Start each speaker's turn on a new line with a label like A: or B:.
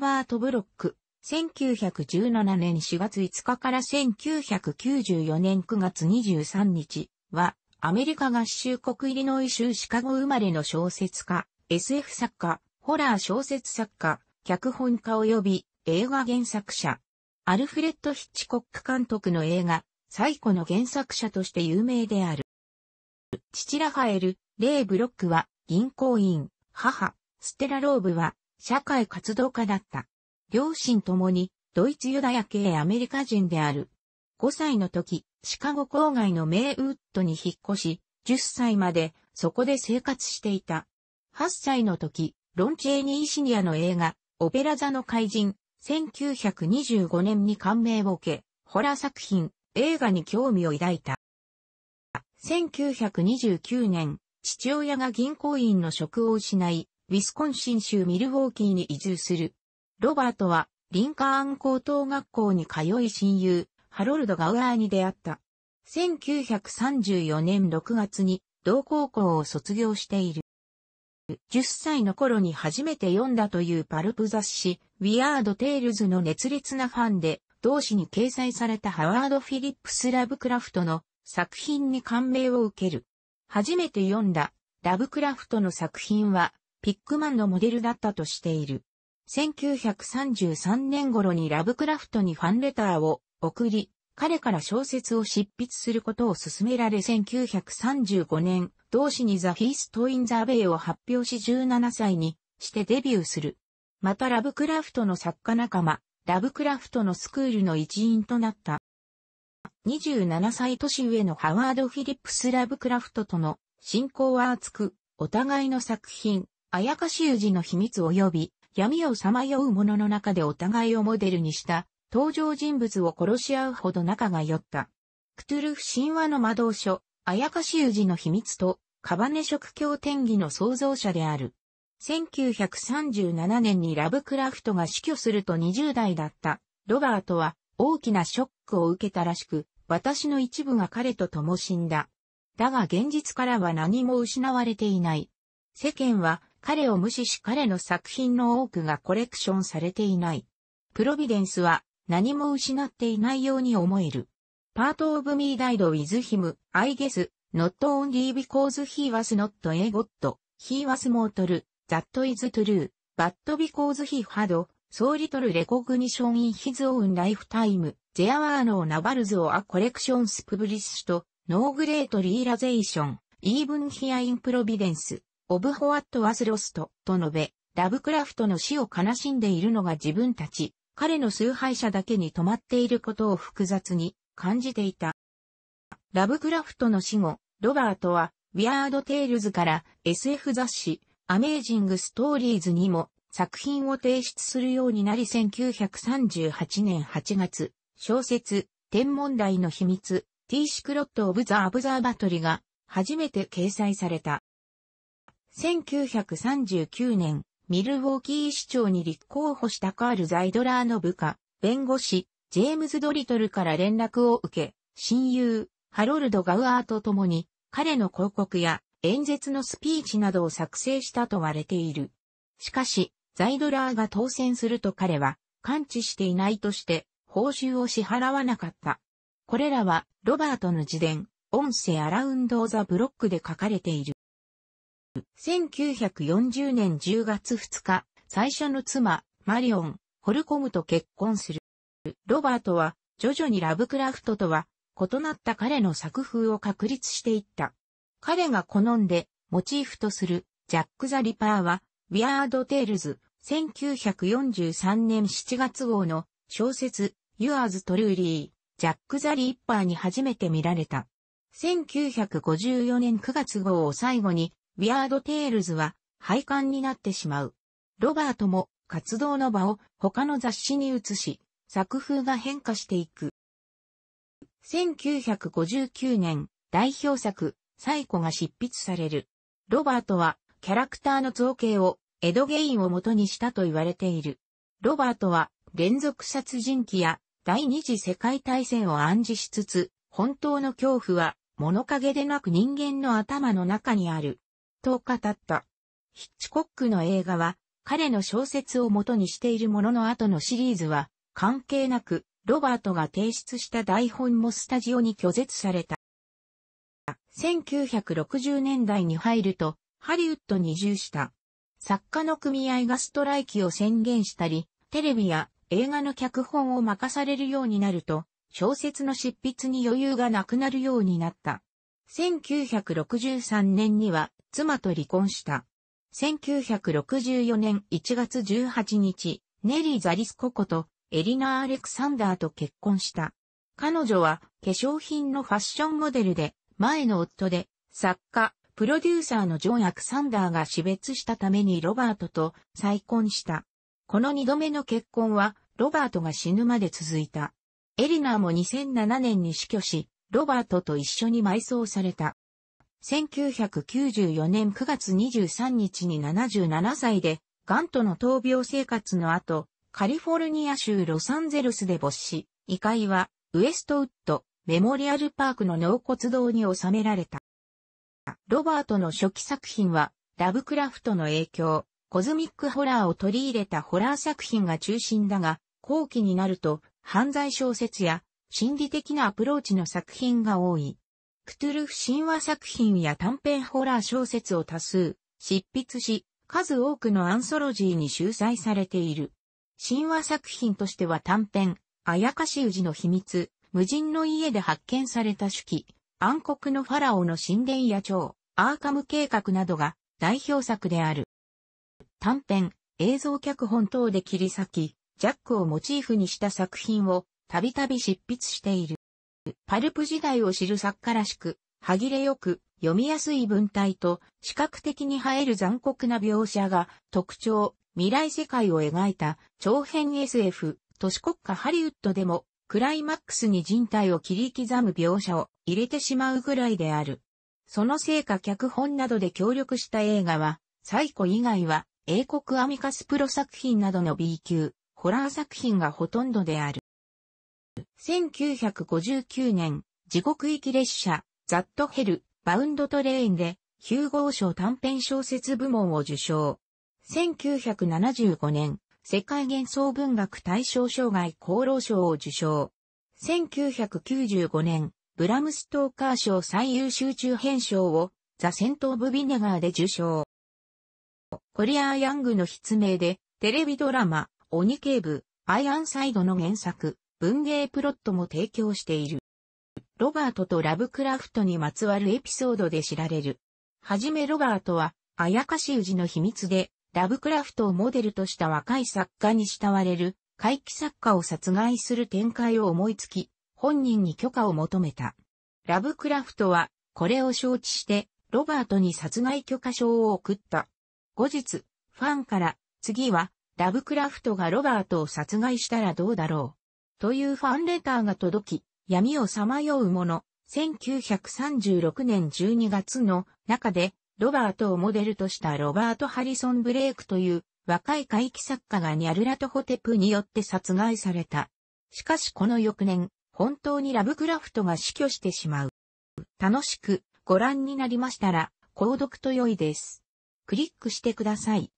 A: バート・ブロック、1917年4月5日から1994年9月23日は、アメリカ合衆国イリノイ州シカゴ生まれの小説家、SF 作家、ホラー小説作家、脚本家及び映画原作者。アルフレッド・ヒッチコック監督の映画、最古の原作者として有名である。父ラファエル、レイ・ブロックは銀行員、母、ステラ・ローブは社会活動家だった。両親ともにドイツユダヤ系アメリカ人である。5歳の時、シカゴ郊外のメイウッドに引っ越し、10歳までそこで生活していた。8歳の時、ロンチェーニーシニアの映画、オペラ座の怪人、1925年に感銘を受け、ホラー作品、映画に興味を抱いた。1929年、父親が銀行員の職を失い、ウィスコンシン州ミルウォーキーに移住する。ロバートは、リンカーン高等学校に通い親友、ハロルド・ガウアーに出会った。1934年6月に同高校を卒業している。10歳の頃に初めて読んだというパルプ雑誌、ウィアード・テイルズの熱烈なファンで、同誌に掲載されたハワード・フィリップス・ラブクラフトの作品に感銘を受ける。初めて読んだラブクラフトの作品は、ピックマンのモデルだったとしている。1933年頃にラブクラフトにファンレターを送り、彼から小説を執筆することを勧められ1935年、同誌にザ・フィースト・イン・ザ・ベイを発表し17歳にしてデビューする。またラブクラフトの作家仲間、ラブクラフトのスクールの一員となった。27歳年上のハワード・フィリップス・ラブクラフトとの親交は厚く、お互いの作品、あやかし氏の秘密及び闇をさまよう者の中でお互いをモデルにした登場人物を殺し合うほど仲が良った。クトゥルフ神話の魔導書、あやかし氏の秘密と、カバネ職教天義の創造者である。1937年にラブクラフトが死去すると20代だった、ロバートは大きなショックを受けたらしく、私の一部が彼と共死んだ。だが現実からは何も失われていない。世間は彼を無視し彼の作品の多くがコレクションされていない。プロビデンスは何も失っていないように思える。パートオブミーダイドウィズヒム、アイゲス、not only because he was not a god, he was mortal, that is true, but because he had, so little recognition in his own lifetime, there were no novels or collections published, no great realization, even here in Providence. オブ・ホワット・ワズ・ロスト、と述べ、ラブクラフトの死を悲しんでいるのが自分たち、彼の崇拝者だけに止まっていることを複雑に感じていた。ラブクラフトの死後、ロバートは、ウィアード・テイルズから SF 雑誌、アメージング・ストーリーズにも作品を提出するようになり1938年8月、小説、天文台の秘密、ティーシクロット・オブ・ザ・アブザーバトリが初めて掲載された。1939年、ミルウォーキー市長に立候補したカール・ザイドラーの部下、弁護士、ジェームズ・ドリトルから連絡を受け、親友、ハロルド・ガウアーと共に、彼の広告や演説のスピーチなどを作成したと割れている。しかし、ザイドラーが当選すると彼は、感知していないとして、報酬を支払わなかった。これらは、ロバートの自伝、音声アラウンド・ザ・ブロックで書かれている。1940年10月2日、最初の妻、マリオン、ホルコムと結婚する。ロバートは、徐々にラブクラフトとは、異なった彼の作風を確立していった。彼が好んで、モチーフとする、ジャック・ザ・リパーは、ウィアード・テールズ、1943年7月号の小説、ユアーズ・トルーリー、ジャック・ザ・リッパーに初めて見られた。1954年9月号を最後に、ウィアード・テイルズは廃刊になってしまう。ロバートも活動の場を他の雑誌に移し、作風が変化していく。1959年、代表作、サイコが執筆される。ロバートは、キャラクターの造形を、エドゲインを元にしたと言われている。ロバートは、連続殺人鬼や、第二次世界大戦を暗示しつつ、本当の恐怖は、物陰でなく人間の頭の中にある、と語った。ヒッチコックの映画は、彼の小説を元にしているものの後のシリーズは、関係なく、ロバートが提出した台本もスタジオに拒絶された。1960年代に入ると、ハリウッドに移住した。作家の組合がストライキを宣言したり、テレビや映画の脚本を任されるようになると、小説の執筆に余裕がなくなるようになった。1963年には妻と離婚した。1964年1月18日、ネリー・ザリスコこと、エリナ・アレクサンダーと結婚した。彼女は化粧品のファッションモデルで、前の夫で、作家、プロデューサーのジョン・アクサンダーが死別したためにロバートと再婚した。この二度目の結婚は、ロバートが死ぬまで続いた。エリナーも2007年に死去し、ロバートと一緒に埋葬された。1994年9月23日に77歳で、ガンとの闘病生活の後、カリフォルニア州ロサンゼルスで没し、遺体は、ウエストウッド、メモリアルパークの納骨堂に収められた。ロバートの初期作品は、ラブクラフトの影響、コズミックホラーを取り入れたホラー作品が中心だが、後期になると、犯罪小説や、心理的なアプローチの作品が多い。クトゥルフ神話作品や短編ホラー小説を多数執筆し、数多くのアンソロジーに収載されている。神話作品としては短編、あやかし氏の秘密、無人の家で発見された手記、暗黒のファラオの神殿や蝶、アーカム計画などが代表作である。短編、映像脚本等で切り裂き、ジャックをモチーフにした作品をたびたび執筆している。パルプ時代を知る作家らしく、歯切れよく、読みやすい文体と、視覚的に映える残酷な描写が特徴、未来世界を描いた長編 SF、都市国家ハリウッドでも、クライマックスに人体を切り刻む描写を入れてしまうぐらいである。その成果脚本などで協力した映画は、サイコ以外は、英国アミカスプロ作品などの B 級、ホラー作品がほとんどである。1959年、獄行域列車、ザットヘル、バウンドトレインで、ヒューゴー賞短編小説部門を受賞。1975年、世界幻想文学大賞障害功労賞を受賞。1995年、ブラムストーカー賞最優秀中編賞を、ザ・セント・オブ・ビネガーで受賞。コリアー・ヤングの筆名で、テレビドラマ、鬼警部、アイアンサイドの原作、文芸プロットも提供している。ロバートとラブクラフトにまつわるエピソードで知られる。はじめロバートは、あやかし氏の秘密で、ラブクラフトをモデルとした若い作家に慕われる、怪奇作家を殺害する展開を思いつき、本人に許可を求めた。ラブクラフトは、これを承知して、ロバートに殺害許可証を送った。後日、ファンから、次は、ラブクラフトがロバートを殺害したらどうだろう。というファンレターが届き、闇をさまようもの、1936年12月の中で、ロバートをモデルとしたロバート・ハリソン・ブレイクという若い怪奇作家がニャルラトホテプによって殺害された。しかしこの翌年、本当にラブクラフトが死去してしまう。楽しくご覧になりましたら、購読と良いです。クリックしてください。